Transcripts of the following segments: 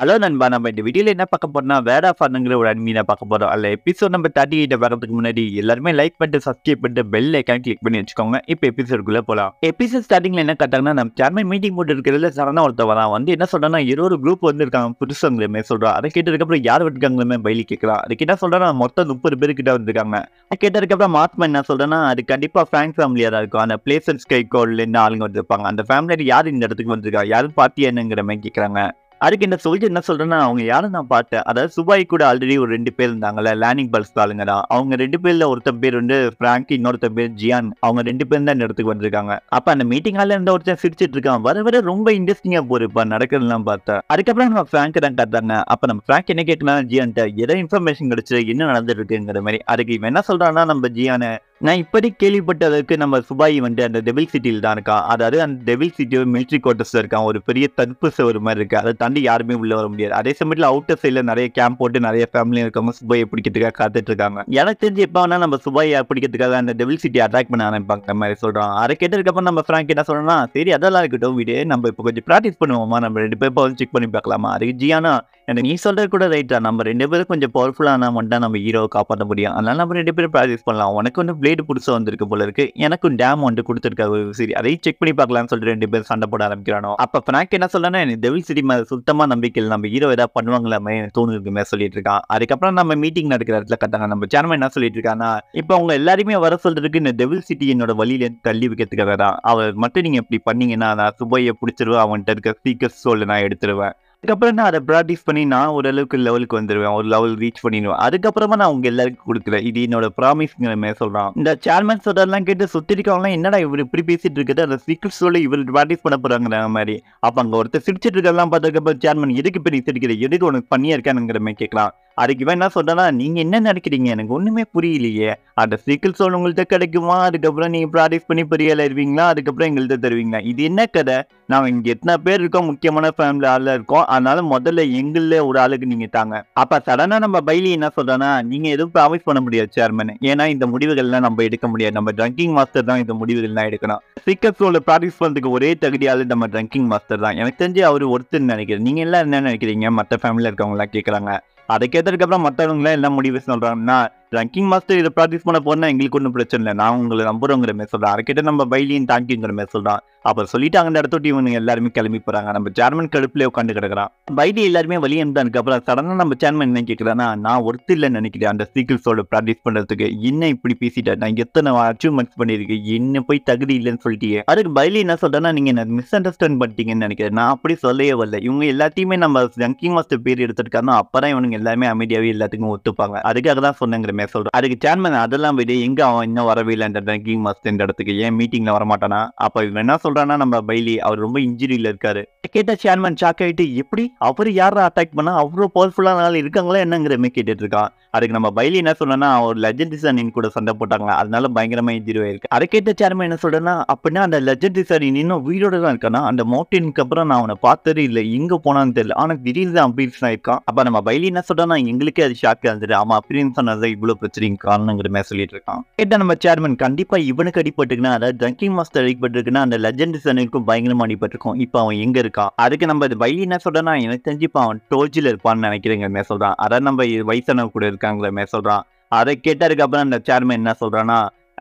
hello நண்பா நம்ம இந்த வீடியோவில் என்ன பார்க்க போறோம்னா ஆஃப் ஃபன்னுங்கிற ஒரு அனிமியை பார்க்க போகிறோம் அல்ல எபிசோட் நம்ம தேர்ட்டி எயிட் வரதுக்கு முன்னாடி எல்லாருமே லைக் பண்ணிட்டு சப்ஸ்கிரைப் பண்ணிட்டு பெல் ஐக்கான் கிளிக் பண்ணி வச்சுக்கோங்க இப்போ எபிசோடுக்குள்ளே போகலாம் எபிசோட் ஸ்டார்டிங்கில் என்ன கேட்டாங்கன்னா நம்ம சேர்மன் மீட்டிங் போட்டு இருக்கிறதுல சரணா ஒருத்தர் வந்து என்ன சொல்கிறேன்னா இருபது குரூப் வந்துருக்காங்க புதுசுங்களுமே சொல்கிறான் அதை கேட்டதுக்கப்புறம் யார் வந்துருக்காங்களுமே பயிலி கேட்கலாம் அதுக்கு என்ன சொல்கிறேன்னா மொத்தம் முப்பது பேரு கிட்ட வந்திருக்காங்க அது கேட்டதுக்கப்புறம் மாத்மா என்ன சொல்கிறேன்னா அது கண்டிப்பாக ஃபேன் ஃபேமிலியா தான் இருக்கும் அந்த ஸ்கை கை என்ன ஆளுங்க வந்திருப்பாங்க அந்த ஃபேமிலியில் யார் இந்த இடத்துக்கு வந்திருக்காங்க யாரும் பார்த்தியா என்னங்கிற மாதிரி கேட்குறாங்க அதுக்கு இந்த சொல்லி என்ன சொல்றேன்னா அவங்க யாரும் நான் பார்த்தேன் அதாவது சுபாய் கூட ஆல்ரெடி ஒரு ரெண்டு பேர் இருந்தாங்கல்ல லேர்னிங் பல்ஸ் ஆளுங்க தான் அவங்க ரெண்டு பேர்ல ஒருத்த பேர் வந்து பிராங்க் இன்னொருத்த பேர் ஜியான் அவங்க ரெண்டு பேரும் தான் இடத்துக்கு வந்திருக்காங்க அப்ப அந்த மீட்டிங் ஹால்ல இருந்த ஒருத்தன் சிரிச்சிட்டு இருக்கான் வர வர ரொம்ப இன்ட்ரெஸ்டிங்கா போயிருப்பா நடக்கிறதுலாம் பார்த்தேன் அதுக்கப்புறம் நம்ம பிராங்க் தான் கத்தாங்க அப்ப நம்ம பிராங்க் என்ன கேட்கலாம் ஜியான் எதை இன்ஃபர்மேஷன் கிடைச்சு என்ன நடந்துருக்குங்கிற மாதிரி அதுக்கு இவன் என்ன சொல்றான்னா நம்ம ஜியானை நான் இப்போதைக்கு கேள்விப்பட்டதற்கு நம்ம சுபாய் வந்து அந்த டெபிள் சிட்டியில் தான் இருக்கான் அதாவது அந்த டெபிள் சிட்டியில் மிலிட்ரி குவார்ட்டர்ஸில் இருக்கான் ஒரு பெரிய தடுப்பு ஒரு மாதிரி இருக்குது அதை தாண்டி யாருமே உள்ளே வர முடியாது அதே சமயத்தில் அவுட்டர் சைடில் நிறைய கேம்ப் போட்டு நிறைய ஃபேமிலி இருக்கவங்க சுபாயை பிடிக்கிறதுக்காக காத்துட்டு இருக்காங்க எனக்கு தெரிஞ்சு எப்போ வேணால் நம்ம சுபாயை பிடிக்கிறதுக்காக அந்த டெபிள் சிட்டி அட்டாக் பண்ண ஆரம்பிப்பாங்க மாதிரி சொல்கிறான் அதை கேட்டதுக்கப்புறம் நம்ம ஃப்ராங்க் என்ன சொல்லணும்னா சரி அதெல்லாம் இருக்கட்டும் வீடு நம்ம இப்போ கொஞ்சம் ப்ராக்டிஸ் பண்ணுவோமா நம்ம ரெண்டு பேர் செக் பண்ணி பார்க்கலாமா அதுக்கு ஜியானா எனக்கு நீ சொல்றது கூட ரைட்டா நம்ம ரெண்டு பேரும் கொஞ்சம் பவர்ஃபுல்லான மட்டும் நம்ம ஹீரோவை காப்பாற்ற முடியும் அதனால் நம்ம ரெண்டு பேரும் ப்ராக்டிஸ் பண்ணலாம் உனக்கு வந்து பிளேடு புதுசாக வந்திருக்கு போல இருக்கு எனக்கும் டேம் வந்து கொடுத்துருக்காரு சரி அதையும் செக் பண்ணி பார்க்கலாம்னு சொல்லிட்டு ரெண்டு பேரும் சண்டை போட ஆரம்பிக்கிறானோ அப்போ ஃப்ராங்க் என்ன சொல்லணும் எனக்கு டெவில் சிட்டி மாதிரி சுத்தமாக நம்பிக்கை இல்லை நம்ம ஹீரோ ஏதாவது பண்ணுவாங்களே எனக்கு சொல்லிட்டு இருக்கான் அதுக்கப்புறம் நம்ம மீட்டிங் நடக்கிற இடத்துல கட்டாங்க நம்ம சேர்மன் என்ன சொல்லிட்டு இருக்காங்கன்னா இப்போ அவங்க எல்லாருமே வர சொல்றதுக்கு இந்த டெவில் சிட்டி என்னோட வழியிலேருந்து தள்ளி வைக்கிறதுக்காக தான் அவர் மட்டும் நீங்கள் இப்படி பண்ணீங்கன்னா நான் சுபையை பிடிச்சிருவேன் அவன்கிட்ட இருக்க ஸ்பீக்கர்ஸ் சொல்லு நான் எடுத்துருவேன் அதுக்கப்புறம் நான் அதை ப்ராக்டிஸ் பண்ணி நான் ஓரளவுக்கு லெவலுக்கு வந்துடுவேன் ஒரு லெவல் ரீச் பண்ணிடுவேன் அதுக்கப்புறமா நான் உங்க எல்லாருக்கும் கொடுக்குறேன் இது என்னோட ப்ராமிஸ்ங்கிற மாதிரி சொல்றான் இந்த சேர்மேன் சொல்றதெல்லாம் கேட்டு சுத்திருக்கவங்களாம் என்னடா இவர் இப்படி பேசிட்டு இருக்குது அந்த சீக்கிரம் சொல்லி இவர் ப்ராக்டிஸ் பண்ண போறாங்க மாதிரி அப்ப அங்க ஒருத்தர் சிரிச்சிட்டு இருக்கெல்லாம் பார்த்ததுக்கப்புறம் சேர்மன் எதுக்கு இப்படி நீ எதுக்கு உனக்கு பண்ணியா இருக்கானுங்கிற மாதிரி கேட்கலாம் அதுக்கு இவன் என்ன சொல்றனா நீங்க என்ன நினைக்கிறீங்க எனக்கு ஒண்ணுமே புரியலையே அந்த சீக்கிள் சோல் உங்கள்கிட்ட கிடைக்குமா அதுக்கப்புறம் நீங்க ப்ராக்டிஸ் பண்ணி பெரிய இருவீங்களா அதுக்கப்புறம் எங்கள்கிட்ட தருவீங்களா இது என்ன கதை நான் இங்க எத்தனை பேர் இருக்கோம் முக்கியமான ஃபேமிலி ஆள் இருக்கோம் அதனால முதல்ல எங்கள்ல ஒரு ஆளுக்கு நீங்க தாங்க அப்ப சடனா நம்ம பைலி என்ன சொல்றனா நீங்க எதுவும் ப்ராமிஸ் பண்ண முடியாது சேர்மன் ஏன்னா இந்த முடிவுகள்லாம் நம்ம எடுக்க முடியாது நம்ம ட்ரங்கிங் மாஸ்டர் தான் இந்த முடிவுகள்லாம் எடுக்கணும் சீக்கிள் சோல ப்ராக்டிஸ் பண்ணதுக்கு ஒரே தகுதியால நம்ம ட்ரங்கிங் மாஸ்டர் தான் எனக்கு தெரிஞ்சு அவர் ஒருத்தர் நினைக்கிறேன் நீங்க எல்லாம் என்ன நினைக்கிறீங்க மற்ற ஃபேமிலியில் எல்லாம் கேட்குறாங்க அதுக்கேற்றதுக்கப்புறம் மற்றவங்களாம் என்ன முடிவு சொல்கிறாங்கன்னா ரங்கிங் மாஸ்டர் இதை ப்ராக்டிஸ் பண்ண போனால் எங்களுக்கு ஒன்றும் பிரச்சனை இல்லை நான் உங்களை நம்புறோங்கிற மாதிரி சொல்கிறேன் அரைக்கிட்ட நம்ம பைலியும் தாங்கிங்கிற மாதிரி சொல்கிறான் அப்புறம் சொல்லிட்டாங்க அந்த இடத்தோட்டி இவங்க எல்லாருமே கிளம்பி போகிறாங்க நம்ம சேர்மன் கடுப்பில் உட்காந்து கிடக்கிறான் பைலி எல்லாருமே வழி தான் அப்புறம் சடனாக நம்ம சேர்மன் என்ன கேட்குறான்னா நான் ஒருத்தர் இல்லை நினைக்கிறேன் அந்த சீக்கிரஸோட ப்ராக்டிஸ் பண்ணுறதுக்கு என்ன இப்படி பேசிட்டேன் நான் எத்தனை அச்சீவ்மெண்ட்ஸ் பண்ணியிருக்கேன் என்ன போய் தகுதி இல்லைன்னு சொல்லிட்டு அதுக்கு பைலி என்ன சொல்கிறேன்னா நீங்கள் என்ன மிஸ் அண்டர்ஸ்டாண்ட் பண்ணிட்டீங்கன்னு நினைக்கிறேன் நான் அப்படி சொல்லவே வரல இவங்க எல்லாத்தையுமே நம்ம ரங்கிங் மாஸ்டர் பேர் எடுத்துருக்காங்க அப்போ தான் இவனுங்க எல்லாமே அமைதியாகவே எல்லாத்துக்கும் ஒத்துப்பாங்க அதுக்காக தான் சொன்னேங்கிற எல்லாருமே சொல்றோம் அதுக்கு சேர்மன் அதெல்லாம் விட எங்க அவன் இன்னும் வரவே கிங் மஸ்ட் இந்த இடத்துக்கு ஏன் மீட்டிங்ல வரமாட்டானா அப்ப இவன் என்ன சொல்றான்னா நம்ம பைலி அவர் ரொம்ப இன்ஜுரியில இருக்காரு கேட்ட சேர்மன் ஷாக் ஆயிட்டு எப்படி அவரு யாரும் அட்டாக் பண்ணா அவ்வளவு பவர்ஃபுல்லான ஆள் இருக்காங்களா என்னங்கிற மாதிரி கேட்டுட்டு இருக்கான் அதுக்கு நம்ம பைலி என்ன சொல்லணும்னா ஒரு லெஜண்டிசனின் கூட சண்டை போட்டாங்க அதனால பயங்கரமா இன்ஜுரி ஆயிருக்கு அதை கேட்ட சேர்மன் என்ன சொல்றேன்னா அப்படின்னா அந்த டிசைன் இன்னும் வீடோட தான் இருக்கானா அந்த மௌண்டனுக்கு அப்புறம் நான் அவனை பார்த்தது இல்ல எங்க போனான்னு தெரியல ஆனா திடீர்னு தான் அபீன்ஸ் ஆயிருக்கான் அப்ப நம்ம பைலி என்ன சொல்றேன்னா எங்களுக்கே அது ஷாக் ஆகுது ஆமா அப்படின்னு சொன்னதை இவ்வளோ பிரச்சனைக்கு காரணங்கிற மாதிரி சொல்லிட்டு இருக்கான் கேட்டால் நம்ம சேர்மன் கண்டிப்பாக இவனுக்கு அடிபட்டுக்குன்னா அதாவது ஜங்கிங் மாஸ்டர் அடிப்பட்டிருக்குன்னா அந்த லெஜண்ட் சனுக்கும் பயங்கரமாக அடிப்பட்டிருக்கும் இப்போ அவன் எங்கே இருக்கான் அதுக்கு நம்ம இது வழி என்ன சொல்கிறேன்னா எனக்கு தெரிஞ்சு இப்போ அவன் டோஜில் இருப்பான்னு நினைக்கிறேங்க மாதிரி சொல்கிறான் அதான் நம்ம வயசானவங்க கூட இருக்காங்கிற மாதிரி சொல்கிறான் அதை கேட்டதுக்கு அப்புறம் அந்த சேர்மன் என்ன சொல்கிறான்னா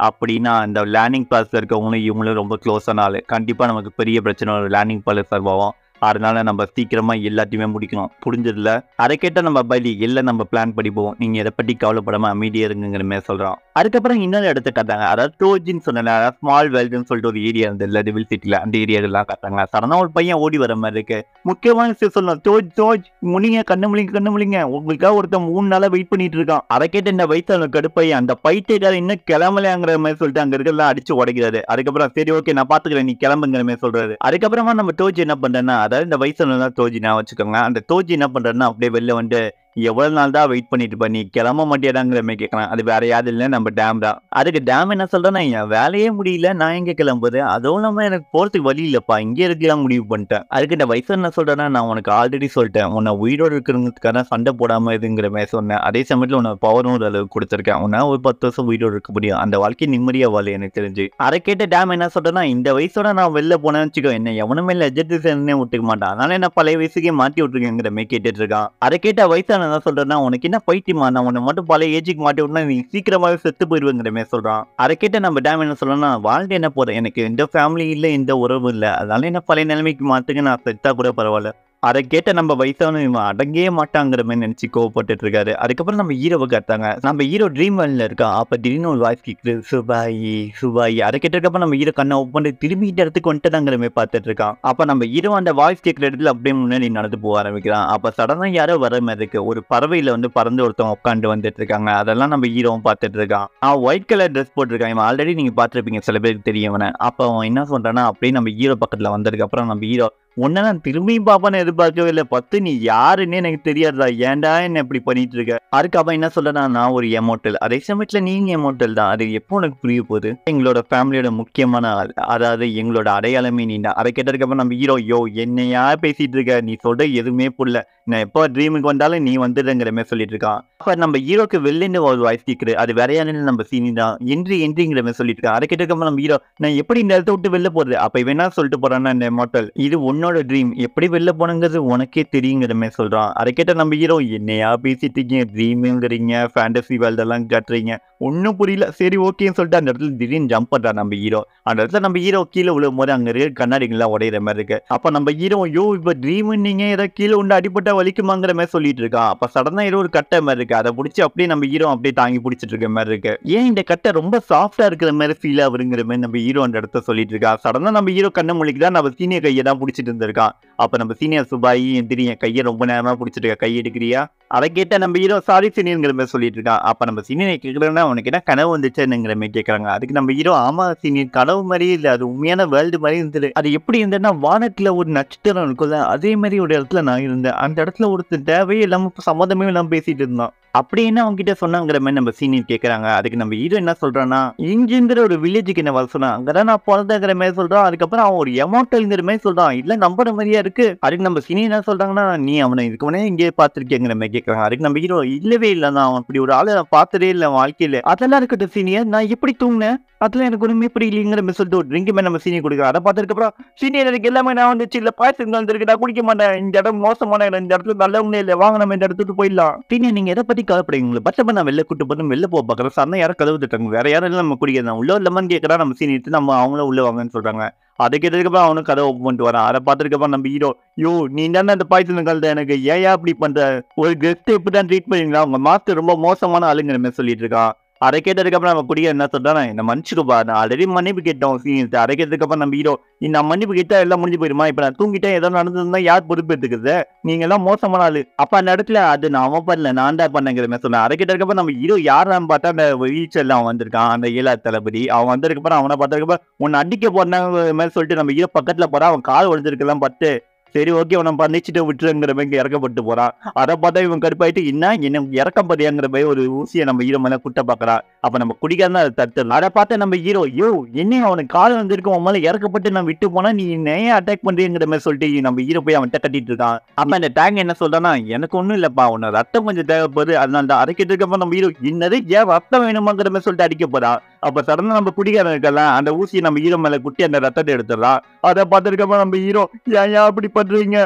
அப்படின்னா இந்த லேர்னிங் பிளாஸில் இருக்கவங்களும் இவங்களும் ரொம்ப க்ளோஸான ஆள் கண்டிப்பாக நமக்கு பெரிய பிரச்சனை ஒரு லேர்னிங் பிளாஸ் சர்வாகும் அதனால நம்ம சீக்கிரமா எல்லாத்தையுமே முடிக்கணும் புரிஞ்சதுல அதை கேட்ட நம்ம பலி எல்ல நம்ம பிளான் படிப்போம் நீங்க எதை பத்தி கவலைப்படாம அமைதியா இருங்கிறமே சொல்றோம் அதுக்கப்புறம் இன்னொரு இடத்த காட்டாங்க அதாவது டோஜின் சொன்ன ஸ்மால் வேல்டுன்னு சொல்லிட்டு ஒரு ஏரியா இருந்தது இல்லை சிட்டில அந்த ஏரியா எல்லாம் கட்டாங்க சடனா ஒரு பையன் ஓடி வர மாதிரி இருக்கு முக்கியமான விஷயம் சொல்லணும் டோஜ் டோஜ் முனிங்க கண்ணு முழிங்க கண்ணு முழிங்க உங்களுக்காக ஒருத்தன் மூணு நாளா வெயிட் பண்ணிட்டு இருக்கான் அதை கேட்ட இந்த வயசான கடுப்பை அந்த பைத்தியக்காரன் இன்னும் கிளம்பலையாங்கிற மாதிரி சொல்லிட்டு அங்க இருக்கிறதெல்லாம் அடிச்சு உடைக்கிறாரு அதுக்கப்புறம் சரி ஓகே நான் பாத்துக்கிறேன் நீ கிளம்புங்கிற மாதிரி சொல்றாரு அதுக்கப்புறமா நம்ம டோஜ் என்ன பண்றேன்னா அதாவது இந்த வயசுல தான் தோஜி நான் வச்சுக்கோங்க அந்த தோஜி என்ன பண்ணுறதுன்னா அப்படியே வெளில வந்து எவ்வளோ நாள் தான் வெயிட் பண்ணிட்டு இருப்ப நீ கிளம்ப மாட்டேடாங்கிற மாதிரி கேட்குறான் அது வேற யாரும் இல்லை நம்ம டேம் தான் அதுக்கு டேம் என்ன சொல்கிறேன்னா என் வேலையே முடியல நான் எங்கே கிளம்புவது அதுவும் இல்லாமல் எனக்கு போகிறதுக்கு வழி இல்லைப்பா இங்கே இருக்கலாம் முடிவு பண்ணிட்டேன் அதுக்கு இந்த வயசு என்ன சொல்கிறேன்னா நான் உனக்கு ஆல்ரெடி சொல்லிட்டேன் உன்னை உயிரோடு இருக்கிறவங்களுக்கான சண்டை போடாமல் இதுங்கிற மாதிரி சொன்னேன் அதே சமயத்தில் உன்னை பவரும் ஒரு அளவு கொடுத்துருக்கேன் உன்னை ஒரு பத்து வருஷம் உயிரோடு இருக்க முடியும் அந்த வாழ்க்கை நிம்மதியாக வாழ எனக்கு தெரிஞ்சு அதை கேட்ட டேம் என்ன சொல்கிறேன்னா இந்த வயசோட நான் வெளில போனேன்னு வச்சுக்கோ என்ன எவனுமே லெஜர்டிசனே விட்டுக்க மாட்டான் அதனால என்ன பழைய வயசுக்கே மாற்றி விட்டுருக்கேங்கிற மாதிரி கேட்டுட்டு இருக்கான் அதை கேட்ட வயசான நான் என்ன சொல்றேன்னா உனக்கு என்ன பைத்தியமா நான் உன்னை மட்டும் பழைய ஏஜுக்கு மாட்டி விட்டா நீ சீக்கிரமாவே செத்து போயிருவேங்கிற மாதிரி சொல்றான் அதை கேட்ட நம்ம டேம் என்ன சொல்லணும்னா வாழ்ந்து என்ன போறேன் எனக்கு எந்த ஃபேமிலி இல்லை எந்த உறவு இல்லை அதனால என்ன பழைய நிலைமைக்கு மாத்துக்கு நான் செத்தா கூட பரவாயில்ல அதை கேட்ட நம்ம வயசான இவன் அடங்கே மாட்டாங்கிற மாதிரி நினச்சி கோவப்பட்டு இருக்காரு அதுக்கப்புறம் நம்ம ஹீரோவை கத்தாங்க நம்ம ஹீரோ ட்ரீம் வேல்ல இருக்கா அப்போ திடீர்னு ஒரு வாய்ஸ் கேட்குது சுபாயி சுபாயி அதை கேட்டதுக்கப்புறம் நம்ம ஹீரோ கண்ணை ஓப்பன் பண்ணி திரும்பிட்டு இடத்துக்கு வந்துட்டுதாங்கிற மாதிரி பார்த்துட்டு இருக்கான் அப்போ நம்ம ஹீரோ அந்த வாய்ஸ் கேட்குற இடத்துல அப்படியே முன்னாடி நடந்து போக ஆரம்பிக்கிறான் அப்போ சடனாக யாரோ வர மாதிரி இருக்கு ஒரு பறவையில் வந்து பறந்து ஒருத்தவங்க உட்காந்து வந்துட்டு இருக்காங்க அதெல்லாம் நம்ம ஹீரோவும் பார்த்துட்டு இருக்கான் அவன் ஒயிட் கலர் ட்ரெஸ் போட்டிருக்கான் இவன் ஆல்ரெடி நீங்கள் பார்த்துருப்பீங்க சில பேருக்கு தெரியவன அப்போ அவன் என்ன சொல்கிறான்னா அப்படியே நம்ம ஹீரோ பக்கத்தில் வந்ததுக்கப்புறம் நம்ம ஹீரோ உன்னை நான் திரும்பியும் பாப்பான்னு எதிர்பார்க்கவே இல்லை பத்து நீ யாருன்னே எனக்கு தெரியாதா ஏன்டா என்ன இப்படி பண்ணிட்டு இருக்க அதுக்கு அவன் என்ன சொல்லனா நான் ஒரு எமோட்டல் அதே சமயத்தில் நீங்க எமோட்டல் தான் அது எப்போ உனக்கு புரிய போகுது எங்களோட ஃபேமிலியோட முக்கியமான அதாவது எங்களோட அடையாளமே நீண்டா தான் அதை கேட்டதுக்கப்புறம் நம்ம ஹீரோ யோ என்னையா பேசிட்டு இருக்க நீ சொல்ற எதுவுமே புரியல நான் எப்போ ட்ரீமுக்கு வந்தாலும் நீ வந்துடுங்கிற மாதிரி சொல்லிட்டு இருக்கான் அப்போ நம்ம ஹீரோக்கு வெளிலேருந்து ஒரு வாய்ஸ் கேட்குது அது வேற யாருன்னு நம்ம சீனி தான் என்ட்ரி என்ட்ரிங்கிற மாதிரி சொல்லிட்டு இருக்கான் அதை கேட்டிருக்கப்ப நம்ம ஹீரோ நான் எப்படி இந்த இடத்த விட்டு வெளில போறது அப்போ வேணா சொல்லிட்டு போறான்னா இந்த மோட்டல் இது உன்னோட ட்ரீம் எப்படி வெளில போனங்கிறது உனக்கே தெரியுங்கிற மாதிரி சொல்றான் அதை கேட்ட நம்ம ஹீரோ என்னையா பேசிட்டு இருக்கீங்க ட்ரீமுங்கிறீங்க ஃபேண்டசி வேல்ட் எல்லாம் கட்டுறீங்க ஒன்றும் புரியல சரி ஓகேன்னு சொல்லிட்டு அந்த இடத்துல திடீர்னு ஜம்ப் பண்ணுறான் நம்ம ஹீரோ அந்த இடத்துல நம்ம ஹீரோ கீழே விழுவும் போது அங்கே இருக்க கண்ணாடிகள்லாம் உடையிற மாதிரி இருக்கு அப்போ நம்ம ஹீரோ ஐயோ இப்போ ட்ரீம் நீங்கள் ஏதாவது கீழே உண்டு அடிப்பட்ட வலிக்குமாங்கிற மாதிரி சொல்லிட்டு இருக்கான் அப்ப சடனா ஏதோ ஒரு கட்டை மாதிரி இருக்கு அதை பிடிச்சி அப்படியே நம்ம ஹீரோ அப்படியே தாங்கி பிடிச்சிட்டு இருக்க மாதிரி இருக்கு ஏன் இந்த கட்டை ரொம்ப சாஃப்டா இருக்கிற மாதிரி ஃபீல் ஆகுங்கிற மாதிரி நம்ம ஹீரோ அந்த இடத்த சொல்லிட்டு இருக்கா சடனா நம்ம ஹீரோ கண்ணை மொழிக்குதான் தான் நம்ம சீனியர் கையை தான் பிடிச்சிட்டு இருந்திருக்கான் அப்ப நம்ம சீனியர் சுபாயி என் தெரியும் கையை ரொம்ப நேரமா பிடிச்சிட்டு இருக்கா கை எடுக்கிறியா அதை கேட்டால் நம்ம ஹீரோ சாரி சினிங்கிற மாதிரி சொல்லிட்டு இருக்கான் அப்போ நம்ம சீனியரை கேட்குறோன்னா அவனுக்கு என்ன கனவு வந்துச்சுங்கிற மாதிரி கேட்குறாங்க அதுக்கு நம்ம ஹீரோ ஆமா சீனியர் கனவு மாதிரி இல்லை அது உண்மையான வேர்ல்டு மாதிரி இருந்தது அது எப்படி இருந்ததுன்னா வானத்தில் ஒரு நட்சத்திரம் இருக்கும்ல அதே மாதிரி ஒரு இடத்துல நான் இருந்தேன் அந்த இடத்துல ஒருத்தர் தேவையே இல்லாமல் சம்மந்தமே இல்லாமல் பேசிட்டு இருந்தான் அப்படி என்ன அவங்க கிட்ட சொன்னாங்கிற மாதிரி நம்ம சீனியர் கேட்குறாங்க அதுக்கு நம்ம ஹீரோ என்ன சொல்கிறான்னா இங்கிருந்துற ஒரு வில்லேஜுக்கு என்ன வர சொன்னான் அங்கே தான் நான் பிறந்தங்கிற மாதிரி சொல்கிறான் அதுக்கப்புறம் அவன் ஒரு எமௌண்ட்ங்கிற மாதிரி சொல்கிறான் இல்லை நம்புற மாதிரியா இருக்கு அதுக்கு நம்ம சீனியர் என்ன சொல்கிறாங்கன்னா நீ அவனை இதுக்கு முன்னே இங்கே பார்த்துருக்கேங்கிற மாதிரி கேட்குறாங்க அதுக்கு நம்ம ஹீரோ இல்லவே இல்லை நான் அப்படி ஒரு ஆளை நான் பார்த்ததே இல்லை வாழ்க்கையில் அதெல்லாம் இருக்கட்டும் சீனியர் நான் எப்படி தூங்கினேன் அதில் எனக்கு ஒன்றுமே பிடிக்கலைங்கிற மாதிரி சொல்லிட்டு ஒரு ட்ரிங்க் மேலே நம்ம சீனியர் கொடுக்குறோம் அதை பார்த்ததுக்கப்புறம் சீனியர் எனக்கு எல்லாமே நான் வந்துச்சு இல்லை பாய்ச்சல் வந்துருக்கு நான் குடிக்க மாட்டேன் இந்த இடம் மோசமான இடம் இந்த இடத்துல நல்லவங்களே இல்லை வாங்க நம்ம இந்த இடத்துக்கு போயிடலாம் சீனியர் நீங்கள் எதை பற்றி கவலைப்படுங்க உங்களை பச்சை நான் வெளில கூட்டு போதும் வெளில போக பார்க்குறேன் சார் யாரும் கதவு திட்டாங்க வேற யாரும் நம்ம நான் உள்ள இல்லமான்னு கேட்குறா நம்ம சீனியர் நம்ம அவங்களும் உள்ளே வாங்கன்னு சொல்கிறாங்க அதை கேட்டதுக்கப்புறம் அவனும் கதை ஓப்பன் பண்ணிட்டு வரான் அதை பார்த்துருக்கப்ப நம்ம ஹீரோ யோ நீ தானே அந்த பாய்ச்சல் கலந்த எனக்கு ஏன் அப்படி பண்ற ஒரு கெஸ்ட் இப்படி தான் ட்ரீட் பண்ணுவீங்களா உங்க மாஸ்டர் ரொம்ப மோசமான ஆளுங்கிற மாதிரி சொல்லிட்டு இருக்கான் அதை கேட்டதுக்கப்புறம் நம்ம குடிய என்ன சொல்றானா என்ன மன்னிச்சுக்கப்பா நான் ஆல்ரெடி மன்னிப்பு கேட்டோம் சீனியர்ஸ் அதை கேட்டதுக்கப்புறம் நம்ம ஹீரோ நான் மன்னிப்பு கேட்டா எல்லாம் முடிஞ்சு போயிருமா இப்போ நான் தூங்கிட்டேன் ஏதோ நடந்திருந்தா யார் பொறுப்பு எடுத்துக்கிறது நீங்க எல்லாம் மோசமான ஆள் அப்ப அந்த இடத்துல அது நான் அவன் பண்ணல நான் தான் பண்ணங்கிற மாதிரி சொன்னேன் அதை கேட்டதுக்கப்புறம் நம்ம ஹீரோ யாரான்னு பார்த்தா அந்த வீச்சல் அவன் வந்திருக்கான் அந்த ஏழா தளபதி அவன் வந்ததுக்கப்புறம் அவனை பார்த்ததுக்கப்புறம் உன்னை அடிக்க போறாங்க மாதிரி சொல்லிட்டு நம்ம ஹீரோ பக்கத்தில் போகிறான் அவன் கால் உடஞ்சிருக்கலாம் பார்த்து சரி ஓகே உன பண்ணிச்சுட்டு விட்டுருங்கிற இங்கே இறக்கப்பட்டு போறான் அதை பார்த்தா இவன் கருப்பாயிட்டு என்ன என்ன இறக்கப்படியாங்கிற மாதிரி ஒரு ஊசியை நம்ம ஈரமெல்லாம் குட்டை பார்க்குறான் அப்போ நம்ம குடிக்காதான் அதை தடுத்துடலாம் அதை பார்த்து நம்ம ஹீரோ யோ என்ன அவனுக்கு கால் வந்திருக்கும் உன் மேலே இறக்கப்பட்டு நான் விட்டு போனால் நீ நேய அட்டாக் பண்ணுறீங்கிற மாதிரி சொல்லிட்டு நம்ம ஹீரோ போய் அவன்கிட்ட கட்டிட்டு இருக்கான் அப்போ அந்த டேங் என்ன சொல்கிறான்னா எனக்கு ஒன்றும் இல்லைப்பா உன்னை ரத்தம் கொஞ்சம் தேவைப்படுது அதனால தான் அரைக்கிறதுக்கப்போ நம்ம ஹீரோ என்னது ஏன் ரத்தம் வேணுமாங்கிற மாதிரி சொல்லிட்டு அடிக்க போகிறான் அப்போ சடனாக நம்ம குடிக்காரன் இருக்கலாம் அந்த ஊசியை நம்ம ஹீரோ மேலே குட்டி அந்த ரத்தத்தை எடுத்துடலாம் அதை பார்த்துருக்கப்போ நம்ம ஹீரோ ஏன் ஏன் அப்படி பண்ணுறீங்க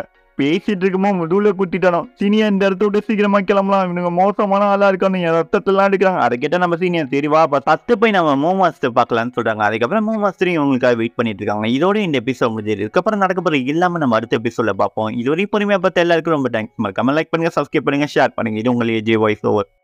பேசிட்டு இருக்குமோ முதுகுல குத்திட்டானோ சீனியர் இந்த இடத்த விட்டு சீக்கிரமா கிளம்பலாம் இவனுங்க மோசமான ஆளா இருக்கானு என் ரத்தத்தெல்லாம் எடுக்கிறாங்க அதை கேட்டால் நம்ம சீனியர் சரி வா பத்து போய் நம்ம மூ மாஸ்டர் பார்க்கலாம்னு சொல்றாங்க அதுக்கப்புறம் மூ மாஸ்டரையும் இவங்களுக்காக வெயிட் பண்ணிட்டு இருக்காங்க இதோட இந்த எபிசோட் முடிஞ்சது இதுக்கப்புறம் நடக்க போற இல்லாம நம்ம அடுத்த எபிசோட பார்ப்போம் வரைக்கும் பொறுமையா பார்த்து எல்லாருக்கும் ரொம்ப தேங்க்ஸ் மறக்காம லைக் பண்ணுங்க சப்ஸ்கிரைப் பண்ணுங்க ஷேர் பண்ணுங்க இது உங்களுக்கு ஜே வாய்ஸ் ஓவர்